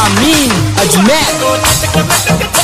आमीन अजमेर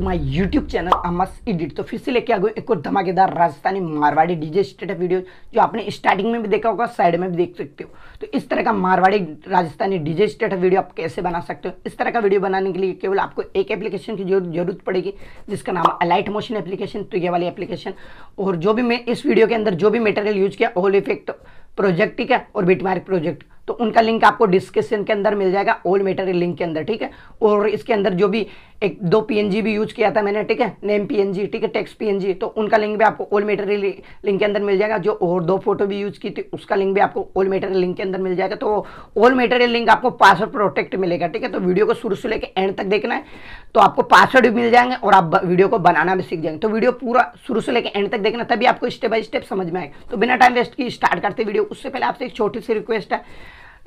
to my YouTube channel अमस इडिट तो फिर से लेके आ गए एक और धमाकेदार Rajasthani Marwari DJ status video जो आपने स्टार्टिंग में भी देखा होगा साइड में भी देख सकते हो तो इस तरह का Marwari Rajasthani DJ status video आप कैसे बना सकते हो इस तरह का वीडियो बनाने के लिए केवल आपको एक एप्लीकेशन की जरूरत पड़ेगी जिसका नाम अलाइट मोशन एप्लीकेशन तो ये वाली एप्लीकेशन और जो भी मैं इस वीडियो के अंदर जो भी मेटेरियल यूज किया होल इफेक्ट प्रोजेक्ट ठीक है और बिटमार्क प्रोजेक्ट तो उनका लिंक आपको डिस्क्रिप्शन के अंदर मिल जाएगा ओल्ड मेटेरियल लिंक के अंदर ठीक है और इसके अंदर जो भी एक दो पीएनजी भी यूज किया था मैंने ठीक है नेम पीएनजी ठीक है टेक्स्ट पीएनजी तो उनका लिंक भी आपको ओल मेटेरियल लिंक के अंदर मिल जाएगा जो और दो फोटो भी यूज की थी उसका लिंक भी आपको ओल मेटेरियल लिंक के अंदर मिल जाएगा तो ओल मेटेरियल लिंक आपको पासवर्ड प्रोटेक्ट मिलेगा ठीक है तो वीडियो को शुरू से लेकर एंड तक देखना है तो आपको पासवर्ड भी मिल जाएंगे और आप वीडियो को बनाना भी सीख जाएंगे तो वीडियो पूरा शुरू से लेकर एंड तक देखना तभी आपको स्टेप बाय स्टेप समझ में आएगा तो बिना टाइम वेस्ट की स्टार्ट करते वीडियो उससे पहले आपसे एक छोटी सी रिक्वेस्ट है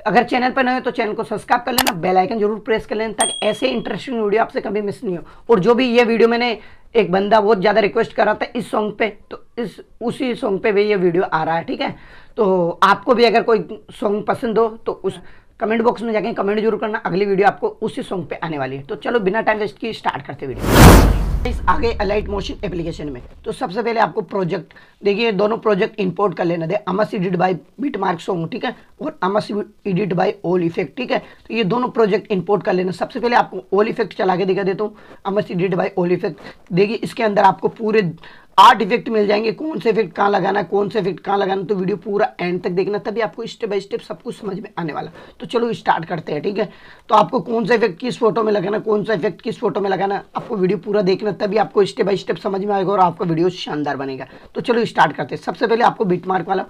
अगर चैनल पर नए हो तो चैनल को सब्सक्राइब कर लेना बेल आइकन जरूर प्रेस कर लेना ताकि ऐसे इंटरेस्टिंग वीडियो आपसे कभी मिस नहीं हो और जो भी ये वीडियो मैंने एक बंदा बहुत ज़्यादा रिक्वेस्ट करा था इस सॉन्ग पे तो इस उसी सॉन्ग पे भी ये वीडियो आ रहा है ठीक है तो आपको भी अगर कोई सॉन्ग पसंद हो तो उस कमेंट बॉक्स में जाके कमेंट जरूर करना अगली वीडियो आपको उसी सॉन्ग पर आने वाली है तो चलो बिना टाइम वेस्ट किए स्टार्ट करते वीडियो इस आगे अलाइट मोशन एप्लीकेशन में तो सबसे पहले आपको प्रोजेक्ट देखिए दोनों प्रोजेक्ट इंपोर्ट कर लेना दे अमस edit by beat mark song ठीक है और अमस एडिट बाई ओल इफेक्ट ठीक है तो ये दोनों प्रोजेक्ट इंपोर्ट कर लेना सबसे पहले आपको ओल इफेक्ट चला के दिखा देता हूँ अमस एडिट बाई ओल इफेक्ट देखिए इसके अंदर आपको पूरे आठ इफेक्ट मिल जाएंगे कौन से इफेक्ट कहाँ लगाना है कौन से इफेक्ट कहाँ लगाना तो वीडियो पूरा एंड तक देखना तभी आपको स्टेप बाय स्टेप सब कुछ समझ में आने वाला तो चलो स्टार्ट करते हैं ठीक है तो आपको कौन सा इफेक्ट किस फोटो में लगाना कौन सा इफेक्ट किस फोटो में लगाना आपको वीडियो पूरा देखना तभी आपको स्टेप बाय स्टेप समझ में आएगा और आपका वीडियो शानदार बनेगा तो चलो स्टार्ट करते हैं सबसे पहले आपको बीट मार्क वाला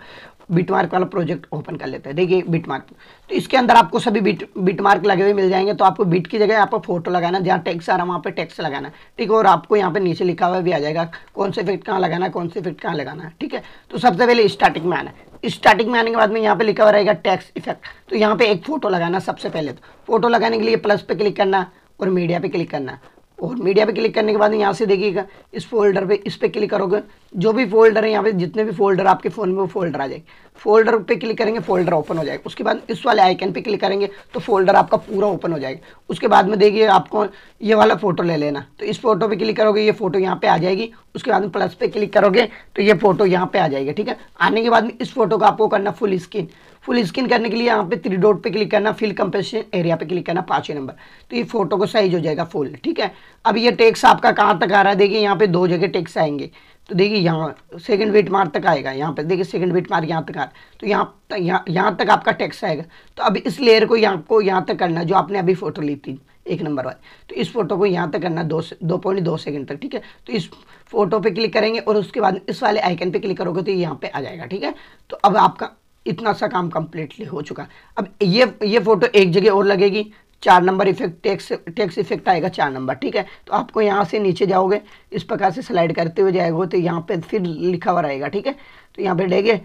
बिटमार्क वाला प्रोजेक्ट ओपन कर लेते हैं देखिए बिटमार्क तो इसके अंदर आपको सभी बिट बिटमार्क लगे हुए मिल जाएंगे तो आपको बिट की जगह यहाँ पर फोटो लगाना जहाँ टैक्स आ रहा है वहाँ पर टैक्स लगाना ठीक है और आपको यहाँ पे नीचे लिखा हुआ भी आ जाएगा कौन से इफेक्ट कहाँ लगाना कौन से फिट कहाँ लगाना ठीक है तो सबसे पहले स्टार्टिंग में आना स्टार्टिंग में आने के बाद में यहाँ पे लिखा हुआ रहेगा टैक्स इफेक्ट तो यहाँ पे एक फोटो लगाना सबसे पहले तो फोटो लगाने के लिए प्लस पे क्लिक करना और मीडिया पे क्लिक करना और मीडिया पे क्लिक करने के बाद यहाँ से देखिएगा इस फोल्डर पे इस पर क्लिक करोगे जो भी फोल्डर है यहाँ पे जितने भी फोल्डर आपके फ़ोन में वो फोल्डर आ जाएगा फोल्डर पे क्लिक करेंगे फोल्डर ओपन हो जाएगा उसके बाद इस वाले आइकन पे क्लिक करेंगे तो फोल्डर आपका पूरा ओपन हो जाएगा उसके बाद में देखिए आपको ये वाला फ़ोटो ले लेना तो इस फोटो पर क्लिक करोगे ये फोटो यहाँ पर आ जाएगी उसके बाद में प्लस पे क्लिक करोगे तो ये फोटो यहाँ पर आ जाएगी ठीक है आने के बाद इस फोटो को आपको करना फुल स्क्रीन फुल स्क्रीन करने के लिए यहाँ पे थ्री डॉट पे क्लिक करना फिल कंपेशन एरिया पे क्लिक करना पाँचवें नंबर तो ये फोटो को साइज हो जाएगा फुल ठीक है अब ये टेक्स आपका कहाँ तक आ रहा है देखिए यहाँ पे दो जगह टेक्स आएंगे तो देखिए यहाँ सेकंड वेट मार्क तक आएगा यहाँ पर देखिए सेकंड वेट मार्क यहाँ तक आ तो यहाँ यहाँ यहाँ तक आपका टैक्स आएगा तो अब इस लेयर को यहाँ को यहाँ तक करना जो आपने अभी फ़ोटो ली थी एक नंबर वाली तो इस फोटो को यहाँ तक करना दो दो पॉइंट दो सेकेंड तक ठीक है तो इस फोटो पे क्लिक करेंगे और उसके बाद इस वाले आइकन पे क्लिक करोगे तो ये यहाँ पे आ जाएगा ठीक है तो अब आपका इतना सा काम कम्प्लीटली हो चुका अब ये ये फ़ोटो एक जगह और लगेगी चार number effect text text effect आएगा चार नंबर ठीक है तो आपको यहाँ से नीचे जाओगे इस प्रकार से स्लाइड करते हुए जाएगा तो यहाँ पे फिर लिखा हुआ रहेगा ठीक है तो यहाँ पे देंगे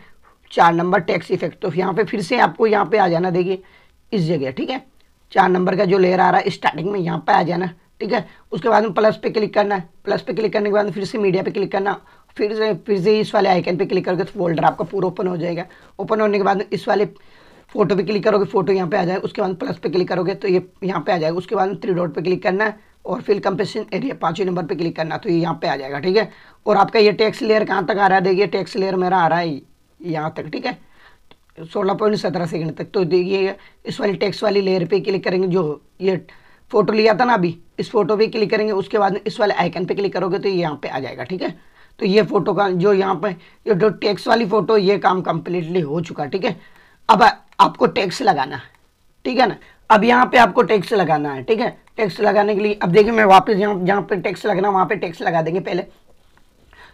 चार नंबर टैक्स इफेक्ट तो यहाँ पे फिर से आपको यहाँ पे आ जाना देगी इस जगह ठीक है चार नंबर का जो लेयर आ रहा है स्टार्टिंग में यहाँ पर आ जाना ठीक है उसके बाद में प्लस पे क्लिक करना है प्लस पे क्लिक करने के बाद फिर से मीडिया पर क्लिक करना फिर से फिर से इस वाले आइकन पे क्लिक करोगे तो फोल्डर आपका पूरा ओपन हो जाएगा ओपन होने के बाद इस वाले फोटो पे क्लिक करोगे फोटो यहाँ पे आ जाए उसके बाद प्लस पे क्लिक करोगे तो ये यहाँ पे आ जाएगा उसके बाद थ्री डॉट पे क्लिक करना है और फिल कंपेशन एरिया पाँचवें नंबर पे क्लिक करना तो ये यहाँ पे आ जाएगा ठीक है और आपका ये टैक्स लेयर कहाँ तक आ रहा है देखिए टैक्स लेयर मेरा आ रहा है यहाँ तक ठीक है सोलह पॉइंट सत्रह सेकेंड तक तो देखिए इस वाली टैक्स वाली लेयर पर क्लिक करेंगे जो ये फोटो लिया था ना अभी इस फोटो पे क्लिक करेंगे उसके बाद इस वाले आइकन पे क्लिक करोगे तो ये यहाँ पे आ जाएगा ठीक है तो ये फोटो का जो यहाँ पे ये जो टैक्स वाली फ़ोटो ये काम कंप्लीटली हो चुका ठीक है अब आपको टैक्स लगाना है ठीक है ना अब यहाँ पे आपको टैक्स लगाना है ठीक है टैक्स लगाने के लिए अब देखिए मैं वापस यहाँ जहाँ पे टैक्स लगाना वहाँ पे टैक्स लगा देंगे पहले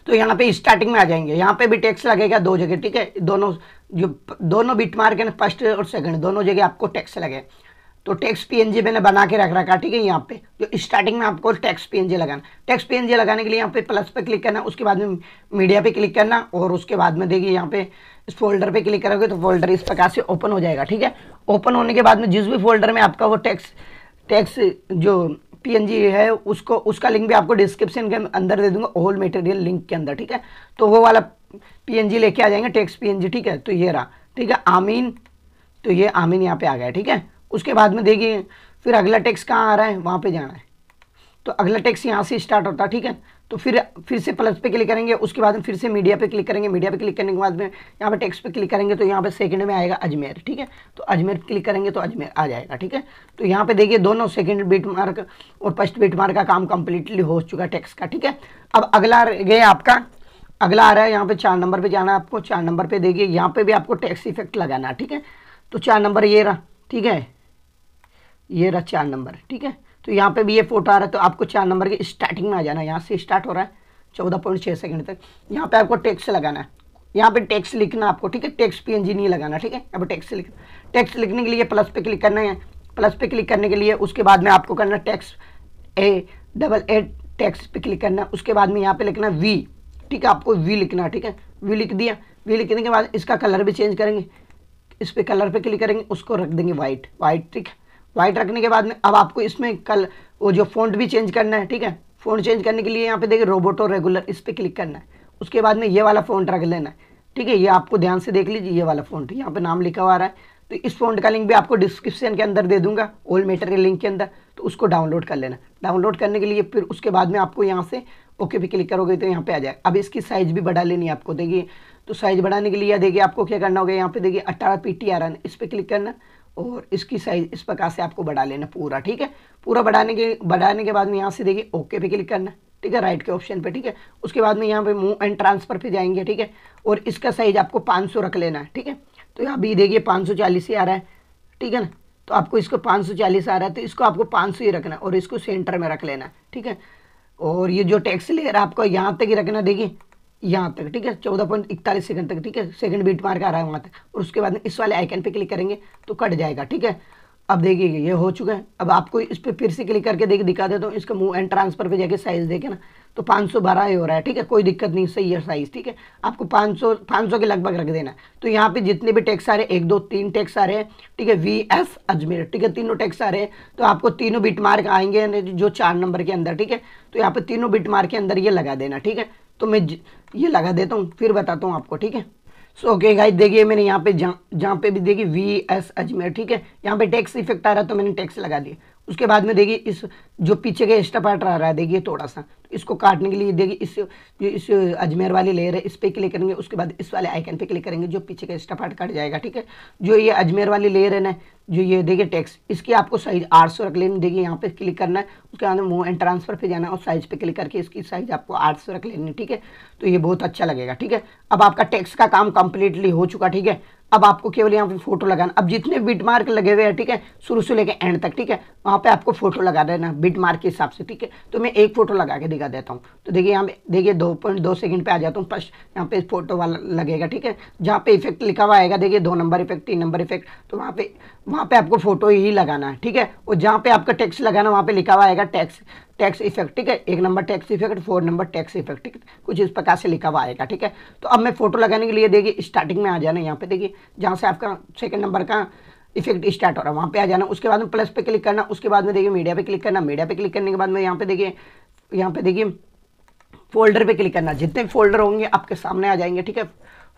तो यहाँ पे स्टार्टिंग में आ जाएंगे यहाँ पे भी टैक्स लगेगा दो जगह ठीक है दोनों जो दोनों बिट मार्क है फर्स्ट और सेकंड दोनों जगह आपको टैक्स लगेगा तो टैक्स पीएनजी मैंने बना के रख रखा ठीक है यहाँ पे जो तो स्टार्टिंग में आपको टैक्स पीएनजी लगाना टैक्स पीएनजी लगाने के लिए यहाँ पे प्लस पे क्लिक करना उसके बाद में मीडिया पे क्लिक करना और उसके बाद में देखिए यहाँ पे इस फोल्डर पे क्लिक करोगे तो फोल्डर इस प्रकार से ओपन हो जाएगा ठीक है ओपन होने के बाद में जिस भी फोल्डर में आपका वो टैक्स टैक्स जो पीएनजी है उसको उसका लिंक भी आपको डिस्क्रिप्शन के अंदर दे दूंगा होल मेटेरियल लिंक के अंदर ठीक है तो वो वाला पीएनजी लेके आ जाएंगे टैक्स पीएनजी ठीक है तो ये रहा ठीक है आमीन तो ये आमीन यहाँ पे आ गया ठीक है उसके बाद में देखिए फिर अगला टैक्स कहाँ आ रहा है वहाँ पे जाना है तो अगला टैक्स यहाँ से स्टार्ट होता है ठीक है तो फिर फिर से प्लस पे क्लिक करेंगे उसके बाद में फिर से मीडिया पे क्लिक करेंगे मीडिया पे क्लिक करने के बाद में यहाँ पे टैक्स पे क्लिक करेंगे तो यहाँ पे सेकंड में आएगा अजमेर ठीक है तो अजमेर क्लिक करेंगे तो अजमेर आ जाएगा ठीक है तो यहाँ पे देखिए दोनों सेकंड बीट मार्क और फर्स्ट बीट मार्क का काम कंप्लीटली हो चुका टैक्स का ठीक है अब अगला गया आपका अगला आ रहा है यहाँ पे चार नंबर पर जाना है आपको चार नंबर पर देखिए यहाँ पे भी आपको टैक्स इफेक्ट लगाना है ठीक है तो चार नंबर ये रहा ठीक है ये रहा चार नंबर ठीक है तो यहाँ पे भी ये फोटो आ रहा है तो आपको चार नंबर के स्टार्टिंग में आ जाना है यहाँ से स्टार्ट हो रहा है चौदह पॉइंट छः सेकेंड तक यहाँ पे आपको टैक्स लगाना है यहाँ पे टैक्स लिखना आपको ठीक है टैक्स पी नहीं लगाना ठीक है अब टैक्स लिख टैक्स लिखने के लिए प्लस पे क्लिक करना है प्लस पे क्लिक करने के लिए उसके बाद में आपको करना text A double A text पे क्लिक करना उसके बाद में यहाँ पे लिखना वी ठीक है आपको वी लिखना ठीक है वी लिख दिया वी लिखने के बाद इसका कलर भी चेंज करेंगे इस पर कलर पे क्लिक करेंगे उसको रख देंगे वाइट वाइट ठीक है व्हाइट रखने के बाद में अब आपको इसमें कल वो जो फ़ॉन्ट भी चेंज करना है ठीक है फ़ॉन्ट चेंज करने के लिए यहाँ पे देखिए रोबोटो रेगुलर इस पर क्लिक करना है उसके बाद में ये वाला फ़ॉन्ट रख लेना है ठीक है ये आपको ध्यान से देख लीजिए ये वाला फ़ॉन्ट यहाँ पे नाम लिखा हुआ रहा है तो इस फ़ॉन्ट का लिंक भी आपको डिस्क्रिप्शन के अंदर दे दूंगा ओल्ड मेटर के लिंक के अंदर तो उसको डाउनलोड कर लेना डाउनलोड करने के लिए फिर उसके बाद में आपको यहाँ से ओके पे क्लिक करोगे तो यहाँ पे आ जाए अब इसकी साइज़ भी बढ़ा लेनी है आपको देखिए तो साइज़ बढ़ाने के लिए देखिए आपको क्या करना होगा यहाँ पे देखिए अट्ठारह पी टी आर एन इस पर क्लिक करना और इसकी साइज इस प्रकार से आपको बढ़ा लेना पूरा ठीक है पूरा बढ़ाने के बढ़ाने के बाद में यहाँ से देखिए ओके पे क्लिक करना ठीक है राइट के ऑप्शन पे ठीक है उसके बाद में यहाँ पे मूव एंड ट्रांसफर पे जाएंगे ठीक है और इसका साइज आपको 500 रख लेना है ठीक है तो यहाँ भी देखिए 540 ही आ रहा है ठीक है ना तो आपको इसको पाँच आ रहा है तो इसको आपको पाँच ही रखना और इसको सेंटर में रख लेना ठीक है और ये जो टैक्स ले रहा है आपको यहाँ तक ही रखना देखिए यहाँ तक ठीक है चौदह पॉइंट इकतालीस सेकंड तक ठीक है सेकंड बीट मार्क आ रहा है वहाँ तक और उसके बाद इस वाले आइकन पे क्लिक करेंगे तो कट जाएगा ठीक है अब देखिए ये हो चुका है अब आपको इस पर फिर से क्लिक करके देख दिखा देता हूँ इसका मूव एंड ट्रांसफर पे जाके साइज़ देखे ना तो पाँच सौ बारह ही हो रहा है ठीक है कोई दिक्कत नहीं सही है साइज़ ठीक है आपको पाँच सौ पाँच सौ के लगभग रख देना तो यहाँ पे जितने भी टैक्स आ रहे हैं एक दो तीन टैक्स आ रहे हैं ठीक है वी एस अजमेर ठीक है तीनों टैक्स आ रहे हैं तो आपको तीनों बिट मार्क आएंगे जो चार नंबर के अंदर ठीक है तो यहाँ पर तीनों बिट मार्क के अंदर ये लगा देना ठीक है तो मैं ये लगा देता हूँ फिर बताता हूँ आपको ठीक है सो ओके गाइस देखिए मैंने यहाँ पे जहाँ पे भी देखिए वी एस अजमेर ठीक है यहाँ पे टैक्स इफेक्ट आ रहा है तो मैंने टैक्स लगा दिया उसके बाद में देखिए इस जो पीछे का एक्स्ट्रा पार्ट रह रहा है देखिए थोड़ा सा तो इसको काटने के लिए देखिए इस जो इस अजमेर वाली लेयर है इस पर क्लिक करेंगे उसके बाद इस वाले आइकन पे क्लिक करेंगे जो पीछे का एक्स्ट्रा पार्ट कट जाएगा ठीक है जो ये अजमेर वाली लेयर है ना जो ये देखिए टैक्स इसकी आपको साइज आठ सौ रख लेनी देखिए यहाँ पे क्लिक करना है उसके बाद मूव एंड ट्रांसफर पे जाना और साइज पे क्लिक करके इसकी साइज आपको आठ सौ रख लेनी ठीक है तो ये बहुत अच्छा लगेगा ठीक है अब आपका टैक्स का काम कंप्लीटली हो चुका ठीक है अब आपको केवल यहाँ पे फोटो लगाना अब जितने बिट मार्क लगे हुए हैं ठीक है शुरू से लेकर एंड तक ठीक है वहाँ पे आपको फोटो लगा देना बिट मार्क के हिसाब से ठीक है तो मैं एक फोटो लगा के दिखा देता हूँ तो देखिए यहाँ पे देखिए दो पॉइंट दो सेकेंड पे आ जाता हूँ फर्स्ट यहाँ पे फोटो वाला लगेगा ठीक है जहाँ पे इफेक्ट लिखा हुआ आएगा देखिए दो नंबर इफेक्ट तीन नंबर इफेक्ट तो वहाँ पे वहाँ पे आपको फोटो ही लगाना है ठीक है और जहाँ पे आपका टैक्स लगाना वहाँ पे लिखा हुआ आएगा टैक्स टैक्स इफेक्ट ठीक है एक number text effect four number text effect ठीक कुछ इस प्रकार से लिखा हुआ आएगा ठीक है तो अब मैं फोटो लगाने के लिए देखिए स्टार्टिंग में आ जाना यहाँ पे देखिए जहाँ से आपका सेकेंड नंबर का इफेक्ट स्टार्ट हो रहा है वहाँ पे आ जाना उसके बाद में प्लस पे क्लिक करना उसके बाद में देखिए मीडिया पे क्लिक करना मीडिया पे क्लिक करने के बाद में यहाँ पे देखिए यहाँ पे देखिए फोल्डर पे क्लिक करना जितने फोल्डर होंगे आपके सामने आ जाएंगे ठीक है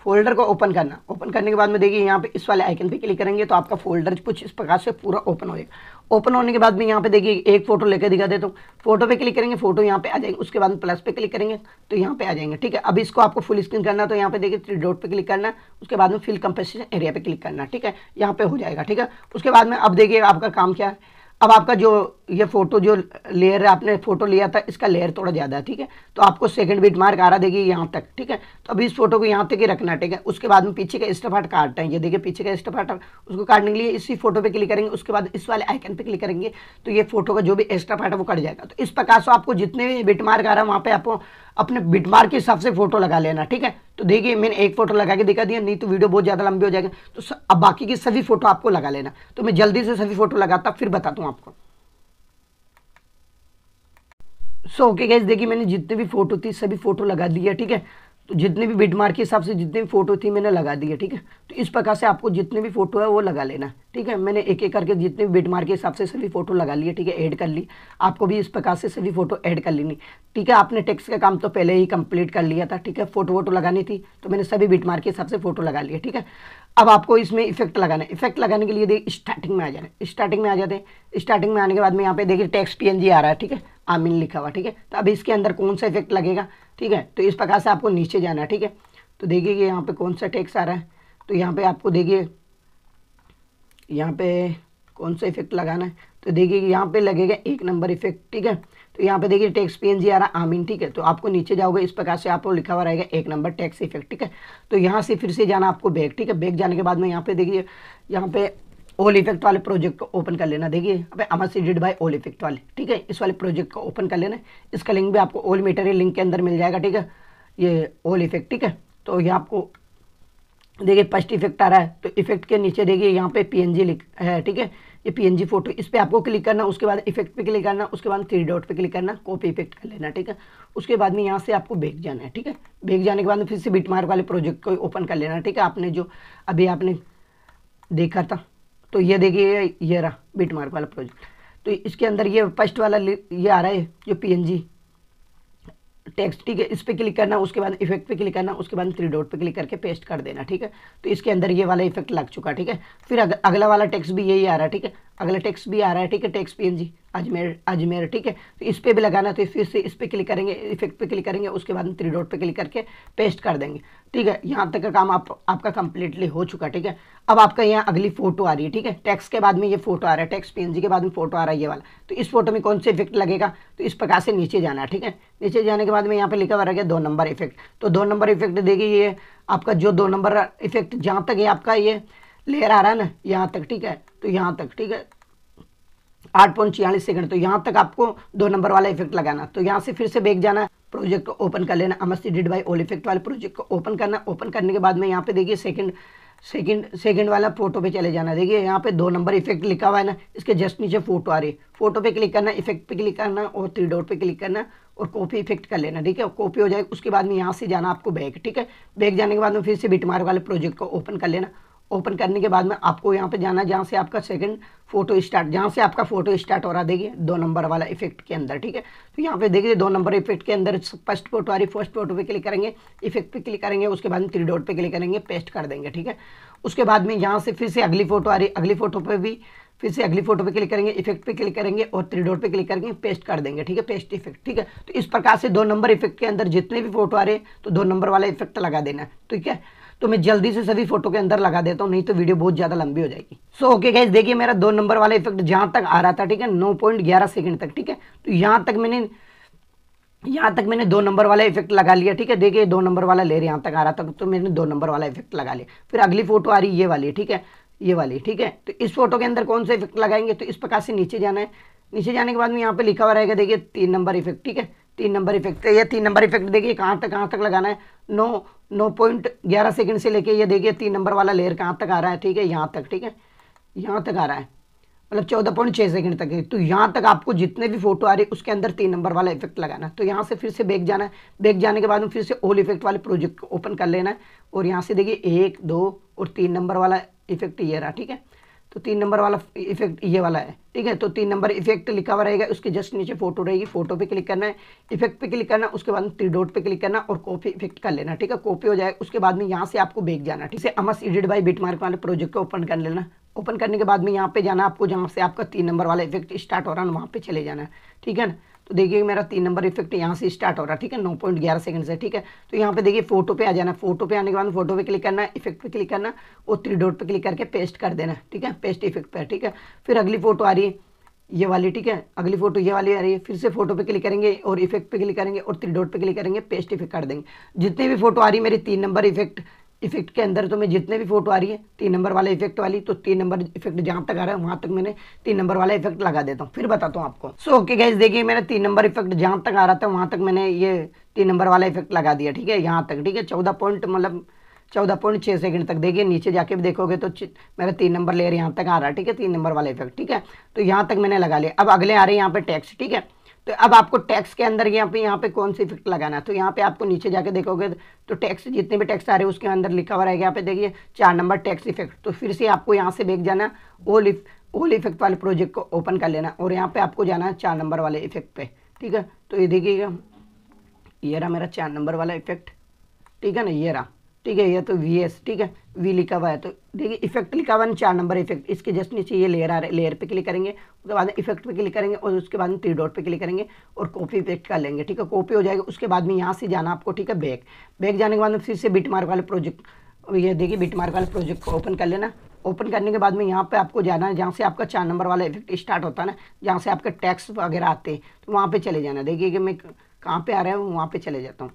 फोल्डर को ओपन करना ओपन करने के बाद में देखिए यहाँ पे इस वाले आइकन पे क्लिक करेंगे तो आपका फोल्डर कुछ इस प्रकार से पूरा ओपन होएगा ओपन होने के बाद में यहाँ पे देखिए एक फोटो लेकर दिखा देता हूँ फोटो पे क्लिक करेंगे फोटो यहाँ पे आ जाएंगे उसके बाद प्लस पे क्लिक करेंगे तो यहाँ पे आ जाएंगे ठीक है अभी इसको आपको फुल स्क्रीन करना तो यहाँ पे देखिए थ्री डॉट पे क्लिक करना उसके बाद में फिल कंपेसिशन एरिया पे क्लिक करना ठीक है यहाँ पे हो जाएगा ठीक है उसके बाद में अब देखिए आपका काम क्या है अब आपका जो ये फोटो जो लेयर है आपने फोटो लिया था इसका लेयर थोड़ा ज़्यादा है ठीक है तो आपको सेकंड बीट मार्क आ रहा देगी यहाँ तक ठीक है तो अभी इस फोटो को यहाँ तक ही रखना ठीक है उसके बाद में पीछे का स्टफाट काटते हैं ये देखिए पीछे का स्टफाट उसको काटने के लिए इसी फोटो पे क्लिक करेंगे उसके बाद इस वाले आइकन पर क्लिक करेंगे तो ये फोटो का जो भी एक्स्ट्रा है वो कट जाएगा तो इस प्रकार से आपको जितने भी बिट मार्क आ रहा है वहाँ पर आपको अपने बिटमार्क के हिसाब से फोटो लगा लेना ठीक है तो देखिए मैंने एक फोटो लगा के दिखा दिया नहीं तो वीडियो बहुत ज़्यादा लंबी हो जाएगी तो स, अब बाकी की सभी फोटो आपको लगा लेना तो मैं जल्दी से सभी फोटो लगाता फिर बताता हूँ आपको सो ओके गैस देखिए मैंने जितने भी फोटो थी सभी फोटो लगा दिया ठीक है तो जितने भी बिड मार्क के हिसाब से जितने भी फोटो थी मैंने लगा दी है ठीक है तो इस प्रकार से आपको जितने भी फोटो है वो लगा लेना ठीक है मैंने एक एक करके जितने भी बिड मार्क के हिसाब से सभी फोटो लगा लिए ठीक है ऐड कर ली आपको भी इस प्रकार से सभी फोटो ऐड कर लेनी ठीक है आपने टेक्स्ट का काम तो पहले ही कंप्लीट कर लिया था ठीक है फोटो वोटो लगानी थी तो मैंने सभी बिट मार्क के हिसाब से फोटो लगा लिया ठीक है अब आपको इसमें इफेक्ट लगाना है इफेक्ट लगाने के लिए देखिए स्टार्टिंग में आ जाना स्टार्टिंग में आ जाते हैं स्टार्टिंग में आने के बाद में यहाँ पे देखिए टेक्स्ट जी आ रहा है ठीक है आमीन लिखा हुआ ठीक है तो अब इसके अंदर कौन सा इफेक्ट लगेगा ठीक है तो इस प्रकार से आपको नीचे जाना है ठीक है तो देखिए कि यहाँ पे कौन सा टैक्स आ रहा है तो यहाँ पे आपको देखिए यहाँ पे कौन सा इफेक्ट लगाना है तो देखिए कि यहाँ पे लगेगा एक नंबर इफेक्ट ठीक है तो यहाँ पे देखिए टैक्स जी आ रहा है आमीन ठीक है तो आपको नीचे जाओगे इस प्रकार से आपको लिखा हुआ रहेगा एक नंबर टैक्स इफेक्ट ठीक है तो यहाँ से फिर से जाना आपको बैग ठीक है बैग जाने के बाद में यहाँ पे देखिए यहाँ पे ओल इफेक्ट वाले प्रोजेक्ट को ओपन कर लेना देखिए अब अमर डिड बाई ओल इफेक्ट वाले ठीक है इस वाले प्रोजेक्ट को ओपन कर लेना इसका लिंक भी आपको ओल मेटेरियल लिंक के अंदर मिल जाएगा ठीक है ये ओल इफेक्ट ठीक है तो ये आपको देखिए फर्स्ट इफेक्ट आ रहा है तो इफेक्ट के नीचे देखिए यहाँ पे जी लिख है ठीक है ये जी फोटो इस पर आपको क्लिक करना उसके बाद इफेक्ट पे क्लिक करना उसके बाद थ्री डॉट पे क्लिक करना कॉपी इफेक्ट कर लेना ठीक है उसके बाद में यहाँ से आपको बैग जाना है ठीक है बैग जाने के बाद फिर से बिटमार्क मार्क वाले प्रोजेक्ट को ओपन कर लेना ठीक है आपने जो अभी आपने देखा था तो ये देखिए ये रहा बीट मार्क वाला प्रोजेक्ट तो इसके अंदर ये फर्स्ट वाला ये आ रहा है जो पीएनजी टेक्स्ट ठीक है इस पर क्लिक करना उसके बाद इफेक्ट पे क्लिक करना उसके बाद थ्री डॉट पे क्लिक करके पेस्ट कर देना ठीक है तो इसके अंदर ये वाला इफेक्ट लग चुका ठीक है फिर अग, अगला वाला टेक्स्ट भी यही आ रहा है ठीक है अगला टेक्स्ट भी आ रहा है ठीक है टेक्स्ट पी अजमेर अजमेर ठीक है तो इस पर भी लगाना तो फिर से इस पर क्लिक करेंगे इफेक्ट पे क्लिक करेंगे उसके बाद थ्री डॉट पे क्लिक करके पेस्ट कर देंगे ठीक है यहाँ तक का काम आप आपका कंप्लीटली हो चुका ठीक है अब आपका यहाँ अगली फोटो आ रही है ठीक है टैक्स के बाद में ये फोटो आ रहा है टैक्स पी के बाद में फोटो आ रहा है ये वाला तो इस फोटो में कौन से इफेक्ट लगेगा तो इस प्रकार से नीचे जाना है ठीक है नीचे जाने के बाद में यहाँ पर लिखा हुआ रह गया दो नंबर इफेक्ट तो दो नंबर इफेक्ट देखिए ये आपका जो दो नंबर इफेक्ट जहाँ तक ये आपका ये लेयर आ रहा है ना यहाँ तक ठीक है तो यहाँ तक ठीक है आठ पॉइंट छियालीस सेकंड तो यहाँ तक आपको दो नंबर वाला इफेक्ट लगाना तो यहाँ से फिर से बेक जाना प्रोजेक्ट को ओपन कर लेना अमस्ती डिड बाई ओल इफेक्ट वाले प्रोजेक्ट को ओपन करना ओपन करने के बाद में यहाँ पे देखिए सेकंड सेकंड सेकंड वाला फोटो पे चले जाना देखिए यहाँ पे दो नंबर इफेक्ट लिखा हुआ है ना इसके जस्ट नीचे फोटो आ रही है फोटो पे क्लिक करना इफेक्ट पे क्लिक करना और थ्री डॉट पे क्लिक करना और कॉपी इफेक्ट कर लेना ठीक है कॉपी हो जाएगी उसके बाद में यहाँ से जाना आपको बैग ठीक है बैग जाने के बाद में फिर से बिटमार वाले प्रोजेक्ट को ओपन कर लेना ओपन करने के बाद में आपको यहाँ पे जाना जहाँ से आपका सेकंड फोटो स्टार्ट जहाँ से आपका फोटो स्टार्ट हो रहा देखिए दो नंबर वाला इफेक्ट के अंदर ठीक है तो यहाँ पे देखिए दो नंबर इफेक्ट के अंदर फर्स्ट फोटो आ रही फर्स्ट फोटो पे क्लिक करेंगे इफेक्ट पे क्लिक करेंगे उसके बाद थ्री डॉट पे क्लिक करेंगे पेस्ट कर देंगे ठीक है उसके बाद में यहाँ से फिर से अगली फोटो आ रही अगली फोटो पर भी फिर से अगली फोटो पे क्लिक करेंगे इफेक्ट पे क्लिक करेंगे और थ्री डॉट पे क्लिक करेंगे पेस्ट कर देंगे ठीक है पेस्ट इफेक्ट ठीक है तो इस प्रकार से दो नंबर इफेक्ट के अंदर जितने भी फोटो आ रहे हैं तो दो नंबर वाला इफेक्ट लगा देना ठीक है तो मैं जल्दी से सभी फोटो के अंदर लगा देता हूँ नहीं तो वीडियो बहुत ज़्यादा लंबी हो जाएगी सो ओके गाइज देखिए मेरा दो नंबर वाला इफेक्ट जहां तक आ रहा था ठीक है नौ पॉइंट ग्यारह सेकंड तक ठीक है तो यहाँ तक मैंने यहां तक मैंने दो नंबर वाला इफेक्ट लगा लिया ठीक है देखिए दो नंबर वाला लेर यहाँ तक आ रहा था तो मैंने दो नंबर वाला इफेक्ट लगा लिया फिर अगली फोटो आ रही ये वाली ठीक है ये वाली ठीक है तो इस फोटो के अंदर कौन सा इफेक्ट लगाएंगे तो इस प्रकार से नीचे जाना है नीचे जाने के बाद में यहाँ पे लिखा हुआ रहेगा देखिए तीन नंबर इफेक्ट ठीक है तीन नंबर इफेक्ट तो ये तीन नंबर इफेक्ट देखिए कहाँ तक कहाँ तक लगाना है नौ नौ पॉइंट ग्यारह सेकेंड से लेके ये देखिए तीन नंबर वाला लेयर कहाँ तक आ रहा है ठीक है यहाँ तक ठीक है यहाँ तक आ रहा है मतलब चौदह पॉइंट छः सेकेंड तक है तो यहाँ तक आपको जितने भी फोटो आ रही है उसके अंदर तीन नंबर वाला इफेक्ट लगाना है तो यहाँ से फिर से बैग जाना है बैग जाने के बाद में फिर से ऑल इफेक्ट वाले प्रोजेक्ट को ओपन कर लेना है और यहाँ से देखिए एक दो और तीन नंबर वाला इफेक्ट ये रहा ठीक है तो तीन नंबर वाला इफेक्ट ये वाला है ठीक है तो तीन नंबर इफेक्ट लिखा हुआ रहेगा उसके जस्ट नीचे फोटो रहेगी फोटो पे क्लिक करना है इफेक्ट पे क्लिक करना उसके बाद थ्री डॉट पे क्लिक करना और कॉपी इफेक्ट कर लेना ठीक है कॉपी हो जाएगा उसके बाद में यहाँ से आपको बेग जाना ठीक है अमस एडिट बाई बिटमार्क वाले प्रोजेक्ट को ओपन कर लेना ओपन करने के बाद में यहाँ पे जाना आपको जहाँ से आपका तीन नंबर वाला इफेक्ट स्टार्ट हो रहा है वहाँ पे चले जाना ठीक है ना तो देखिए मेरा तीन नंबर इफेक्ट यहाँ से स्टार्ट हो रहा है ठीक है नौ पॉइंट ग्यारह सेकंड से ठीक है तो यहाँ पे देखिए फोटो पे आ जाना फोटो पे आने के बाद फोटो पे क्लिक करना इफेक्ट पे क्लिक करना और थ्री डॉट पे क्लिक करके पेस्ट कर देना ठीक है पेस्ट इफेक्ट पर ठीक है फिर अगली फोटो आ रही है ये वाली ठीक है अगली फोटो ये वाली आ रही है फिर से फोटो पे क्लिक करेंगे और इफेक्ट पे क्लिक करेंगे और थ्री डॉट पे क्लिक करेंगे पेस्ट इफेक्ट कर देंगे जितनी भी फोटो आ रही है मेरी तीन नंबर इफेक्ट इफेक्ट के अंदर तो मैं जितने भी फोटो आ रही है तीन नंबर वाले इफेक्ट वाली तो तीन नंबर इफेक्ट जहाँ तक आ रहा है वहाँ तक मैंने तीन नंबर वाला इफेक्ट लगा देता हूँ फिर बताता हूँ आपको सो ओके गाइज देखिए मैंने तीन नंबर इफेक्ट जहां तक आ रहा था वहाँ तक मैंने ये तीन नंबर वाला इफेक्ट लगा दिया ठीक है यहाँ तक ठीक है चौदह पॉइंट मतलब चौदह पॉइंट छः सेकंड तक देखिए नीचे जाके भी देखोगे तो मेरा तीन नंबर लेयर यहाँ तक आ रहा है ठीक है तीन नंबर वाला इफेक्ट ठीक है तो यहाँ तक मैंने लगा लिया अब अगले आ रहे हैं यहाँ पे टैक्स ठीक है तो अब आपको टैक्स के अंदर यहाँ पे यहाँ पे कौन सी इफेक्ट लगाना तो यहाँ पे आपको नीचे जाके देखोगे तो टैक्स जितने भी टैक्स आ रहे हैं उसके अंदर लिखा हुआ रहेगा यहाँ पे देखिए चार नंबर टैक्स इफेक्ट तो फिर से आपको यहाँ से बेच जाना ओल ओल इफेक्ट वाले प्रोजेक्ट को ओपन कर लेना और यहाँ पे आपको जाना है चार नंबर वाले इफेक्ट पे ठीक है तो ये देखिएगा ये रहा मेरा चार नंबर वाला इफेक्ट ठीक है ना ये रहा तो ठीक है ये तो वी एस ठीक है वी लिखा हुआ है तो देखिए इफेक्ट लिखा हुआ है चार नंबर इफेक्ट इसके जस्ट नीचे ये लेयर आ रहा है लेयर पे क्लिक करेंगे उसके बाद इफेक्ट पे क्लिक करेंगे और उसके बाद थ्री डॉट पे क्लिक करेंगे और कॉपी इफेक्ट कर लेंगे ठीक है कॉपी हो जाएगा उसके बाद में यहाँ से जाना आपको ठीक है बैक बैक जाने के बाद फिर से बिट मार्क वाले प्रोजेक्ट ये देखिए बिट मार्क वाले प्रोजेक्ट को ओपन कर लेना ओपन करने के बाद में यहाँ पे आपको जाना है जहाँ से आपका चार नंबर वाला इफेक्ट स्टार्ट होता है ना जहाँ से आपके टैक्स वगैरह आते हैं तो वहाँ पर चले जाना देखिए कि मैं कहाँ पर आ रहा हूँ वहाँ पे चले जाता हूँ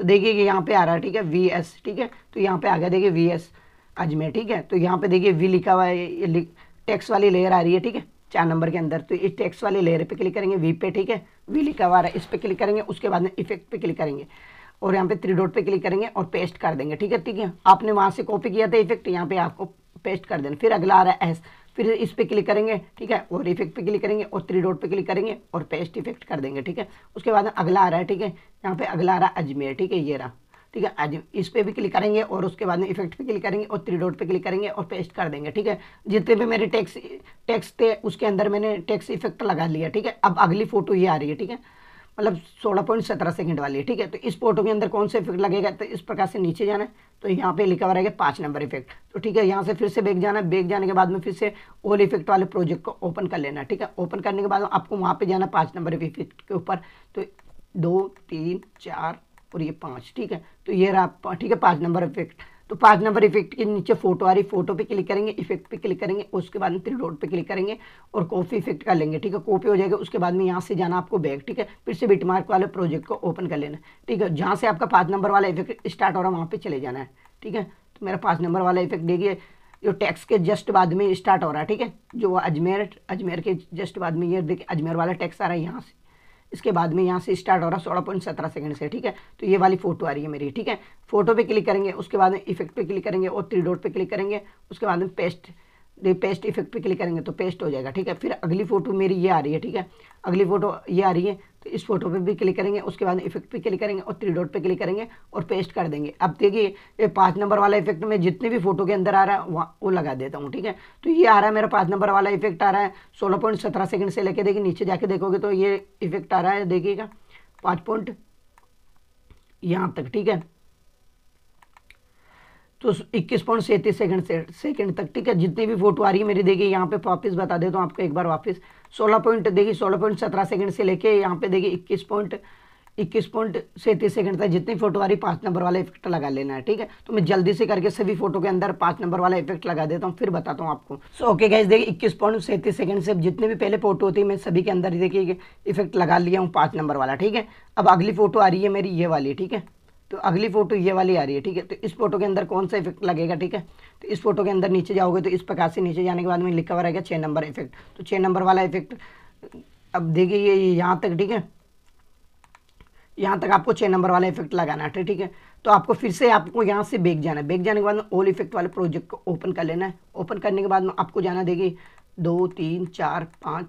तो देखिए कि यहाँ पे आ रहा है ठीक है वी एस ठीक है तो यहाँ पे आ गया देखिए वी एस अजमेर ठीक है तो यहाँ पे देखिए वी लिखा हुआ है टैक्स वाली लेयर आ रही है ठीक है चार नंबर के अंदर तो इस टैक्स वाले लेयर पे क्लिक करेंगे वी पे ठीक है वी लिखा हुआ है इस पर क्लिक करेंगे उसके बाद में इफेक्ट पे क्लिक करेंगे और यहाँ पे थ्री डॉट पे क्लिक करेंगे और पेस्ट कर देंगे ठीक है ठीक है आपने वहाँ से कॉपी किया था इफेक्ट यहाँ पे आपको पेस्ट कर देना फिर अगला आ रहा है एस फिर इस पर क्लिक करेंगे ठीक है और इफेक्ट पे क्लिक करेंगे और थ्री डॉट पे क्लिक करेंगे और पेस्ट इफेक्ट कर देंगे ठीक है उसके बाद अगला आ रहा है ठीक है यहाँ पे अगला आ रहा है अजमेर ठीक है ये रहा ठीक है आज इस पर भी क्लिक करेंगे और उसके बाद में इफेक्ट पे क्लिक करेंगे और थ्री डॉट पे क्लिक करेंगे और पेस्ट कर देंगे ठीक है जितने भी मेरे टैक्स टैक्स थे उसके अंदर मैंने टैक्स इफेक्ट लगा लिया ठीक है अब अगली फोटो ये आ रही है ठीक है मतलब सोलह पॉइंट सत्रह सेकेंड वाली है ठीक है तो इस फोटो के अंदर कौन सा इफेक्ट लगेगा तो इस प्रकार से नीचे जाना है तो यहाँ पे लिखा हुआ रहेगा पाँच नंबर इफेक्ट तो ठीक है यहाँ से फिर से बैग जाना है बैग जाने के बाद में फिर से ओल इफेक्ट वाले प्रोजेक्ट को ओपन कर लेना ठीक है ओपन करने के बाद आपको वहाँ पर जाना है नंबर इफेक्ट के ऊपर तो दो तीन चार और ये पाँच ठीक है तो ये रहा ठीक है पाँच नंबर इफेक्ट तो पाँच नंबर इफेक्ट के नीचे फोटो आ रही फोटो पे क्लिक करेंगे इफेक्ट पे क्लिक करेंगे उसके बाद में त्रिडोट पे क्लिक करेंगे और कॉपी इफेक्ट कर लेंगे ठीक है कॉपी हो जाएगा उसके बाद में यहाँ से जाना आपको बैग ठीक है फिर से बिटमार्क वाले प्रोजेक्ट को ओपन कर लेना ठीक है जहाँ से आपका पाँच नंबर वाला इफेक्ट स्टार्ट हो रहा है वहाँ पर चले जाना है ठीक है तो मेरा पाँच नंबर वाला इफेक्ट देखिए जो टैक्स के जस्ट बाद में स्टार्ट हो रहा है ठीक है जो अजमेर अजमेर के जस्ट बाद में ये देखिए अजमेर वाला टैक्स आ रहा है यहाँ से इसके बाद में यहाँ से स्टार्ट हो रहा है सोलह पॉइंट सत्रह सेकेंड से ठीक है तो ये वाली फोटो आ रही है मेरी ठीक है फोटो पे क्लिक करेंगे उसके बाद में इफेक्ट पे क्लिक करेंगे और थ्री डॉट पे क्लिक करेंगे उसके बाद में पेस्ट पेस्ट इफेक्ट पे क्लिक करेंगे तो पेस्ट हो जाएगा ठीक है फिर अगली फोटो मेरी ये आ रही है ठीक है अगली फोटो ये आ रही है तो इस फोटो पे भी क्लिक करेंगे उसके बाद इफेक्ट पे क्लिक करेंगे और थ्री डॉट पे क्लिक करेंगे और पेस्ट कर देंगे अब देखिए ये पाँच नंबर वाला इफेक्ट में जितने भी फोटो के अंदर आ रहा है वो लगा देता हूँ ठीक है तो ये आ रहा है मेरा पाँच नंबर वाला इफेक्ट आ रहा है सोलह पॉइंट सत्रह सेकेंड से लेके देखिए नीचे जाके देखोगे तो ये इफेक्ट आ रहा है देखिएगा पाँच पॉइंट यहाँ तक ठीक है तो इक्कीस पॉइंट सैंतीस सेकेंड से सेकेंड तक ठीक है जितनी भी फोटो आ रही है मेरी देखिए यहाँ पे वापस बता देता तो हूँ आपको एक बार वापस सोलह पॉइंट देखिए सोलह पॉइंट सत्रह सेकेंड से लेके यहाँ पे देखिए इक्कीस पॉइंट इक्कीस पॉइंट सैंतीस सेकंड तक जितनी फोटो आ रही पाँच नंबर वाला इफेक्ट लगा लेना है ठीक है तो मैं जल्दी से करके सभी फोटो के अंदर पाँच नंबर वाला इफेक्ट लगा देता हूँ फिर बताता हूँ आपको सो ओके गाइज देखिए इक्कीस पॉइंट सैंतीस सेकंड से जितने भी पहले फोटो होती है मैं सभी के अंदर देखिए इफेक्ट लगा लिया हूँ पाँच नंबर वाला ठीक है अब अगली फोटो आ रही है मेरी ये वाली ठीक है तो अगली फ़ोटो ये वाली आ रही है ठीक है तो इस फोटो के अंदर कौन सा इफेक्ट लगेगा ठीक है तो इस फोटो के अंदर नीचे जाओगे तो इस प्रकार से नीचे जाने के बाद में लिखा हुआ रहेगा छः नंबर इफेक्ट तो छः नंबर वाला इफेक्ट अब देखिए ये यहाँ तक ठीक है यहाँ तक आपको छः नंबर वाला इफेक्ट लगाना है ठीक है तो आपको फिर से आपको यहाँ से बेक जाना है बेग जाने के बाद में ओल इफेक्ट वाले प्रोजेक्ट को ओपन कर लेना है ओपन करने के बाद में आपको जाना देखिए दो तीन चार पाँच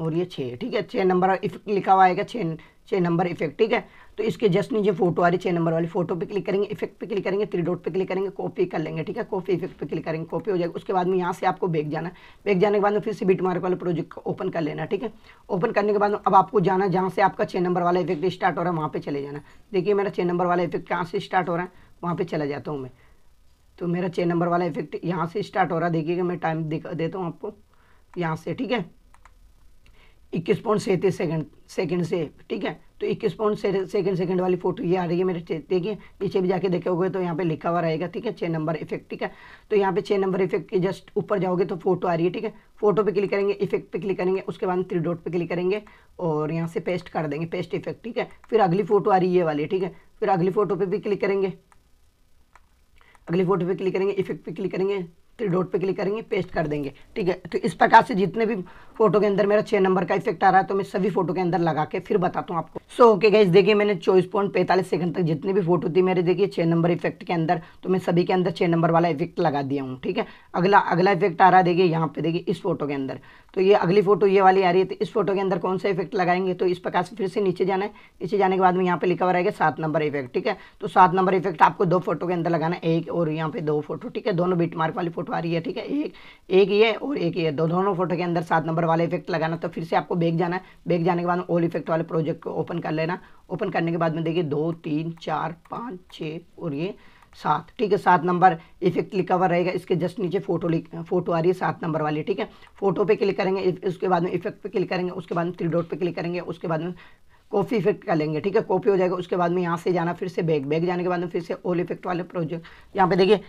और ये छः ठीक है छः नंबर इफेक्ट लिखा हुआ आएगा छः छः नंबर इफेक्ट ठीक है तो इसके जस्ट नीचे फोटो आ रही छः नंबर वाली फोटो पे क्लिक करेंगे इफेक्ट पे क्लिक करेंगे थ्री डॉट पे क्लिक करेंगे कॉपी कर लेंगे ठीक है कॉपी इफेक्ट पे क्लिक करेंगे कॉपी हो जाएगा उसके बाद में यहाँ से आपको बेग जाना बैग जाने के बाद में फिर से बीट मार्क वाला प्रोजेक्ट को ओपन कर लेना ठीक है ओपन करने के बाद अब आपको जाना जहाँ से आपका छः नंबर वाला इफेक्ट स्टार्ट हो रहा है वहाँ पर चले जाना देखिए मेरा छः नंबर वाला इफेक्ट कहाँ से स्टार्ट हो रहा है वहाँ पर चला जाता हूँ मैं तो मेरा छः नंबर वाला इफेक्ट यहाँ से स्टार्ट हो रहा है देखिएगा मैं टाइम देता हूँ आपको यहाँ से ठीक है इक्कीस पॉइंट सैंतीस सेकेंड सेकेंड से ठीक है तो इक्कीस पॉइंट सेकेंड सेकेंड वाली फोटो ये आ रही है मेरे देखिए नीचे भी जाके देखोगे तो यहाँ पे लिखा हुआ रहेगा ठीक है छः नंबर इफेक्ट ठीक है तो यहाँ पे छः नंबर इफेक्ट के जस्ट ऊपर जाओगे तो फोटो आ रही है ठीक है फोटो पे क्लिक करेंगे इफेक्ट पे क्लिक करेंगे उसके बाद थ्री डॉट पे क्लिक करेंगे और यहाँ से पेस्ट कर देंगे पेस्ट इफेक्ट ठीक है फिर अगली फोटो आ रही है वाली ठीक है फिर अगली फोटो पर भी क्लिक करेंगे अगली फोटो पर क्लिक करेंगे इफेक्ट पे क्लिक करेंगे थ्री डॉट पे क्लिक करेंगे पेस्ट कर देंगे ठीक है तो इस प्रकार से जितने भी फोटो के अंदर मेरा छह नंबर का इफेक्ट आ रहा है तो मैं सभी फोटो के अंदर लगा के फिर बताता हूँ आपको सो ओके गाइज देखिए मैंने चौबीस पॉइंट पैंतालीस सेकंड तक जितनी भी फोटो थी मेरे देखिए छह नंबर इफेक्ट के अंदर तो मैं सभी के अंदर छह नंबर वाला इफेक्ट लगा दिया हूँ ठीक है अगला अगला इफेक्ट आ रहा है देखिए यहाँ पे देखिए इस फोटो के अंदर तो ये अगली फोटो ये वाली आ रही है तो इस फोटो के अंदर कौन सा इफेक्ट लगाएंगे तो इस प्रकार से फिर से नीचे जाना है नीचे जाने के बाद में यहाँ पे लिखा हुआ रहेगा सात नंबर इफेक्ट ठीक है तो सात नंबर इफेक्ट आपको दो फोटो के अंदर लगाना है एक और यहाँ पे दो फोटो ठीक है दोनों बीट मार्क वाली फोटो फोटो आ रही है ठीक है एक एक ये और एक ये दो दोनों फोटो के अंदर सात नंबर वाला इफेक्ट लगाना तो फिर से आपको बेग जाना है बेग जाने के बाद ओल इफेक्ट वाले प्रोजेक्ट को ओपन कर लेना ओपन करने के बाद में देखिए दो तीन चार पाँच छः और ये सात ठीक है सात नंबर इफेक्ट लिखा हुआ रहेगा इसके जस्ट नीचे फोटो लिख फोटो आ रही है सात नंबर वाली ठीक है फोटो पे क्लिक करेंगे उसके बाद में इफेक्ट पे क्लिक करेंगे उसके बाद में थ्री डॉट पे क्लिक करेंगे उसके बाद में कॉपी इफेक्ट कर लेंगे ठीक है कॉपी हो जाएगा उसके बाद में यहाँ से जाना फिर से बैग बैग जाने के बाद में फिर से ओल इफेक्ट वाले प्रोजेक्ट यहाँ पे देखिए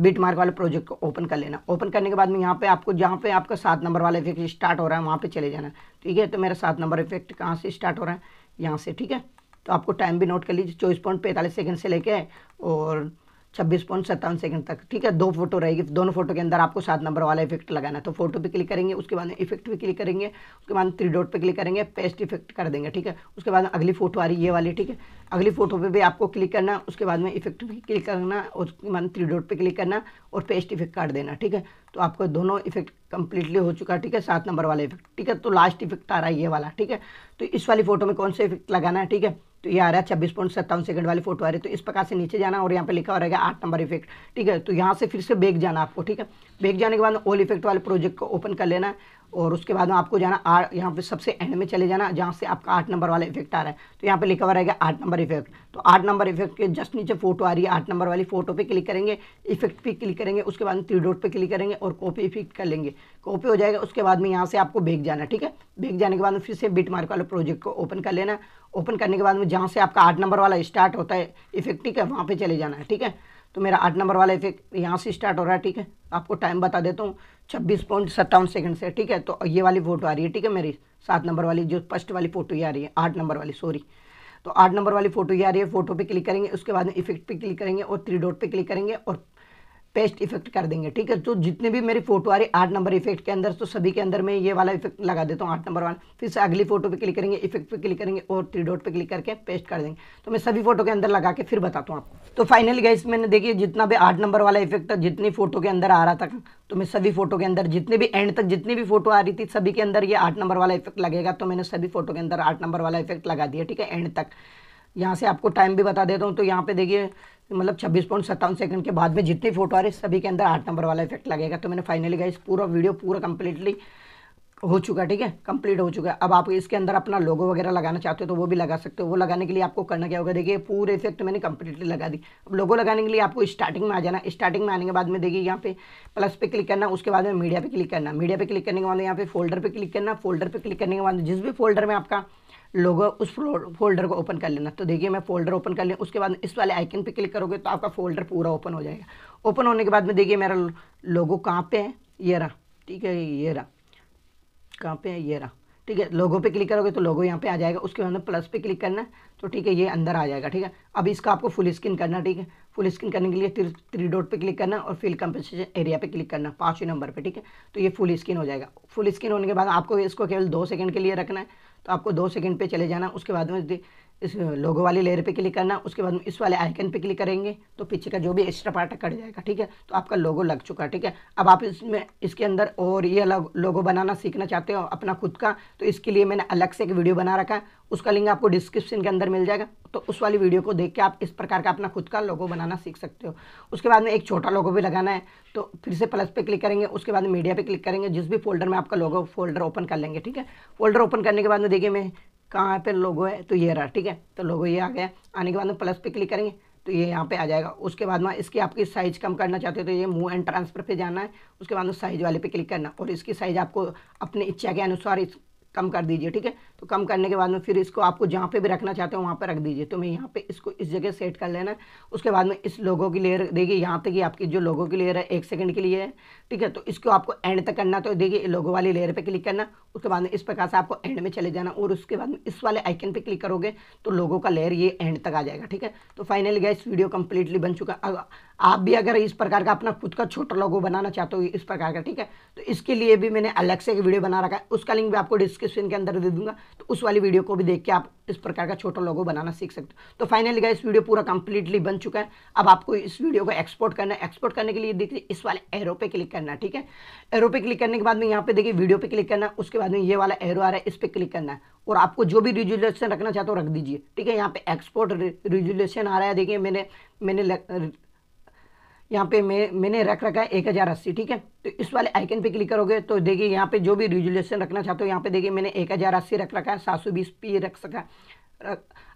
बीट मार्क वाले प्रोजेक्ट को ओपन कर लेना ओपन करने के बाद में यहाँ पे आपको जहाँ पे आपका सात नंबर वाला इफेक्ट स्टार्ट हो रहा है वहाँ पे चले जाना ठीक है तो मेरा सात नंबर इफेक्ट कहाँ से स्टार्ट हो रहा है यहाँ से ठीक है तो आपको टाइम भी नोट कर लीजिए चौबीस पॉइंट पैंतालीस सेकेंड से लेके और छब्बीस पॉइंट सत्तावन सेकंड तक ठीक है दो फोटो रहेगी दोनों फोटो के अंदर आपको सात नंबर वाला इफेक्ट लगाना है तो फोटो पे क्लिक करेंगे उसके बाद इफेक्ट पे क्लिक करेंगे उसके बाद थ्री डॉट पे क्लिक करेंगे पेस्ट इफेक्ट कर देंगे ठीक है उसके बाद अगली फोटो आ रही है ये वाली ठीक है अगली फोटो पे भी आपको क्लिक करना उसके बाद में इफेक्ट भी क्लिक करना उसके बाद थ्री डॉट पे क्लिक करना और पेस्ट इफेक्ट कर देना ठीक है तो आपको दोनों इफेक्ट कंप्लीटली हो चुका है ठीक है सात नंबर वाला इफेक्ट ठीक है तो लास्ट इफेक्ट आ रहा है ये वाला ठीक है तो इस वाली फोटो में कौन सा इफेक्ट लगाना है ठीक है तो ये आ रहा है छब्बीस पॉइंट सत्तावन सेकंड वाली फोटो आ रही है तो इस प्रकार से नीचे जाना और यहाँ पे लिखा हो रहेगा आठ नंबर इफेक्ट ठीक है तो यहाँ से फिर से बेग जाना आपको ठीक है बेग जाने के बाद ऑल इफेक्ट वाले प्रोजेक्ट को ओपन कर लेना और उसके बाद में आपको जाना आठ यहाँ पे सबसे एंड में चले जाना जहाँ से आपका आठ नंबर वाला इफेक्ट आ रहा है तो यहाँ पे लिखा हुआ रहेगा आठ नंबर इफेक्ट तो आठ नंबर इफेक्ट के जस्ट नीचे फोटो आ रही है आठ नंबर वाली फोटो पे क्लिक करेंगे इफेक्ट पे क्लिक करेंगे उसके बाद थ्री डॉट पे क्लिक करेंगे और कॉपी इफेक्ट कर लेंगे कॉपी हो जाएगा उसके बाद में यहाँ से आपको बेग जाना ठीक है बेग जाने के बाद में फिर से बिट मार्क वाले प्रोजेक्ट को ओपन कर लेना ओपन करने के बाद में जहाँ से आपका आठ नंबर वाला स्टार्ट होता है इफेक्ट ठीक है वहाँ पर चले जाना है ठीक है तो मेरा आठ नंबर वाला इफेक्ट यहाँ से स्टार्ट हो रहा है ठीक है आपको टाइम बता देता हूँ छब्बीस पॉइंट सत्तावन सेकंड से ठीक है तो ये वाली फोटो आ रही है ठीक है मेरी सात नंबर वाली जो फर्स्ट वाली फोटो ये आ रही है आठ नंबर वाली सॉरी तो आठ नंबर वाली फोटो ये आ रही है फोटो पे क्लिक करेंगे उसके बाद में इफेक्ट पे क्लिक करेंगे और थ्री डॉट पे क्लिक करेंगे और पेस्ट इफेक्ट कर देंगे ठीक है तो जितने भी मेरी फोटो आ रही आठ नंबर इफेक्ट के अंदर तो सभी के अंदर मैं ये वाला इफेक्ट लगा देता हूँ आठ नंबर वाला फिर से अगली फोटो पे क्लिक करेंगे इफेक्ट पे क्लिक करेंगे और थ्री डॉट पे क्लिक करके पेस्ट कर देंगे तो मैं सभी फोटो के अंदर लगा के फिर बताता हूँ आपको तो फाइनली गाइस मैंने देखिए जितना भी आठ नंबर वाला इफेक्ट था जितनी फोटो के अंदर आ रहा था तो मैं सभी फोटो के अंदर जितने भी एंड तक जितनी भी फोटो आ रही थी सभी के अंदर ये आठ नंबर वाला इफेक्ट लगेगा तो मैंने सभी फोटो के अंदर आठ नंबर वाला इफेक्ट लगा दिया ठीक है एंड तक यहाँ से आपको टाइम भी बता देता हूँ तो यहाँ पे देखिए मतलब छब्बीस पॉइंट सत्तावन सेकंड के बाद में जितने फोटो आ रहे सभी के अंदर आठ नंबर वाला इफेक्ट लगेगा तो मैंने फाइनली गाइस पूरा वीडियो पूरा कंप्लीटली हो चुका ठीक है कंप्लीट हो चुका है अब आप इसके अंदर अपना लोगो वगैरह लगाना चाहते हो तो वो भी लगा सकते हो वो लगाने के लिए आपको करना क्या होगा देखिए पूरे इफेक्ट मैंने कंप्लीटली लगा दी अब लोगो लगाने के लिए आपको स्टार्टिंग में आ जाना स्टार्टिंग में आने के बाद में देखिए यहाँ पे प्लस पे क्लिक करना उसके बाद में मीडिया पे क्लिक करना मीडिया पे क्लिक करने के बाद यहाँ पे फोल्डर पर क्लिक करना फोल्डर पर क्लिक करने के बाद जिस भी फोल्डर में आपका लोगो उस फोल्डर को ओपन कर लेना तो देखिए मैं फोल्डर ओपन कर लिया उसके बाद इस वाले आइकन पे क्लिक करोगे तो आपका फोल्डर पूरा ओपन हो जाएगा ओपन होने के बाद में देखिए मेरा लोगो कहाँ पे है ये रहा ठीक है ये रहा कहाँ पे है ये रहा ठीक है लोगो पे क्लिक करोगे तो लोगो यहाँ पे आ जाएगा उसके बाद में प्लस पे क्लिक करना तो ठीक है ये अंदर आ जाएगा ठीक है अब इसका आपको फुल स्क्रीन करना ठीक है फुल स्क्रीन करने के लिए थ्री थ्री डॉट पे क्लिक करना और फिल कंपनसेशन एरिया पे क्लिक करना पाँचवें नंबर पे ठीक है तो ये फुल स्क्रीन हो जाएगा फुल स्क्रीन होने के बाद आपको इसको केवल दो सेकंड के लिए रखना है तो आपको दो सेकंड पे चले जाना उसके बाद में इस लोगो वाली लेयर पे क्लिक करना उसके बाद में इस वाले आइकन पे क्लिक करेंगे तो पीछे का जो भी एक्स्ट्रा पार्ट कट जाएगा ठीक है तो आपका लोगो लग चुका है ठीक है अब आप इसमें इसके अंदर और ये अलग लोगो बनाना सीखना चाहते हो अपना खुद का तो इसके लिए मैंने अलग से एक वीडियो बना रखा है उसका लिंक आपको डिस्क्रिप्शन के अंदर मिल जाएगा तो उस वाली वीडियो को देख के आप इस प्रकार का अपना खुद का लोगो बनाना सीख सकते हो उसके बाद में एक छोटा लोगो भी लगाना है तो फिर से प्लस पे क्लिक करेंगे उसके बाद मीडिया पे क्लिक करेंगे जिस भी फोल्डर में आपका लोगो फोल्डर ओपन कर लेंगे ठीक है फोल्डर ओपन करने के बाद में देखिए मैं कहाँ पे लोगो है तो ये रहा ठीक है तो लोगो ये आ गया आने के बाद में प्लस पे क्लिक करेंगे तो ये यहाँ पे आ जाएगा उसके बाद में इसकी आपकी साइज़ कम करना चाहते हो तो ये मूव एंड ट्रांसफर पे जाना है उसके बाद में साइज़ वाले पे क्लिक करना और इसकी साइज़ आपको अपनी इच्छा के अनुसार कम कर दीजिए ठीक है तो कम करने के बाद में फिर इसको आपको जहाँ पे भी रखना चाहते हो वहाँ पे रख दीजिए तो मैं यहाँ पे इसको इस जगह सेट कर लेना उसके बाद में इस लोगों की लेयर देखिए यहाँ तक कि आपकी जो लोगों की लेयर है एक सेकंड के लिए है ठीक है तो इसको आपको एंड तक करना तो देखिए लोगों वाली लेयर पर क्लिक करना उसके बाद में इस प्रकार से आपको एंड में चले जाना और उसके बाद में इस वाले आइकन पर क्लिक करोगे तो लोगों का लेयर ये एंड तक आ जाएगा ठीक है तो फाइनली गया वीडियो कम्प्लीटली बन चुका आप भी अगर इस प्रकार का अपना खुद का छोटा लोगो बनाना चाहते हो इस प्रकार का ठीक है तो इसके लिए भी मैंने अलग से एक वीडियो बना रखा है उसका लिंक भी आपको डिस्क्रिप्शन के अंदर दे दूंगा तो उस वाली वीडियो को भी देख के आप इस प्रकार का छोटा लोगो बनाना सीख सकते हो तो फाइनली गाइस वीडियो पूरा कंप्लीटली बन चुका है अब आपको इस वीडियो को एक्सपोर्ट करना है एक्सपोर्ट करने के लिए देखिए इस वाले एरो पे क्लिक करना है ठीक है एरो पे क्लिक करने के बाद में यहाँ पे देखिए वीडियो पे क्लिक करना है उसके बाद में ये वाला एरो आ रहा है इस पर क्लिक करना है और आपको जो भी रिजुलेशन रखना चाहते हो रख दीजिए ठीक है यहाँ पे एक्सपोर्ट रिजुलेशन आ रहा है देखिए मैंने मैंने यहाँ पे मैं मैंने रख रखा है एक हज़ार अस्सी ठीक है तो इस वाले आइकन पे क्लिक करोगे तो देखिए यहाँ पे जो भी रिजुलेशन रखना चाहते हो यहाँ पे देखिए मैंने एक हज़ार अस्सी रख रखा है सात सौ बीस पी रख सका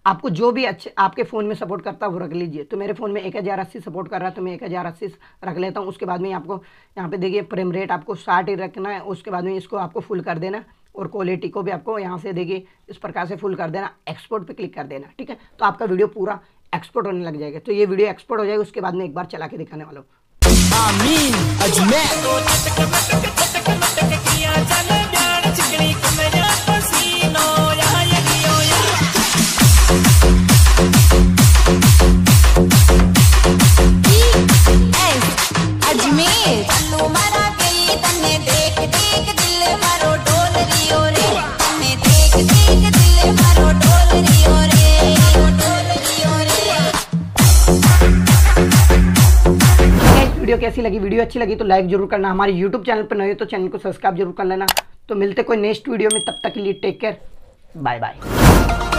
आपको जो भी अच्छे आपके फ़ोन में सपोर्ट करता है वो रख लीजिए तो मेरे फ़ोन में एक हज़ार अस्सी सपोर्ट कर रहा है तो मैं एक हज़ार अस्सी रख लेता हूँ उसके बाद में आपको यहाँ पे देखिए फ्रेम रेट आपको साठ ही रखना है उसके बाद में इसको आपको फुल कर देना और क्वालिटी को भी आपको यहाँ से देखिए इस प्रकार से फुल कर देना एक्सपोर्ट पे क्लिक कर देना ठीक है तो आपका वीडियो पूरा एक्सपर्ट होने लग जाएगा तो ये वीडियो एक्सपर्ट हो जाएगा उसके बाद में एक बार चला के दिखाने वाला हूँ कैसी लगी वीडियो अच्छी लगी तो लाइक जरूर करना हमारे यूट्यूब चैनल पर नए हो तो चैनल को सब्सक्राइब जरूर कर लेना तो मिलते कोई नेक्स्ट वीडियो में तब तक के लिए टेक केयर बाय बाय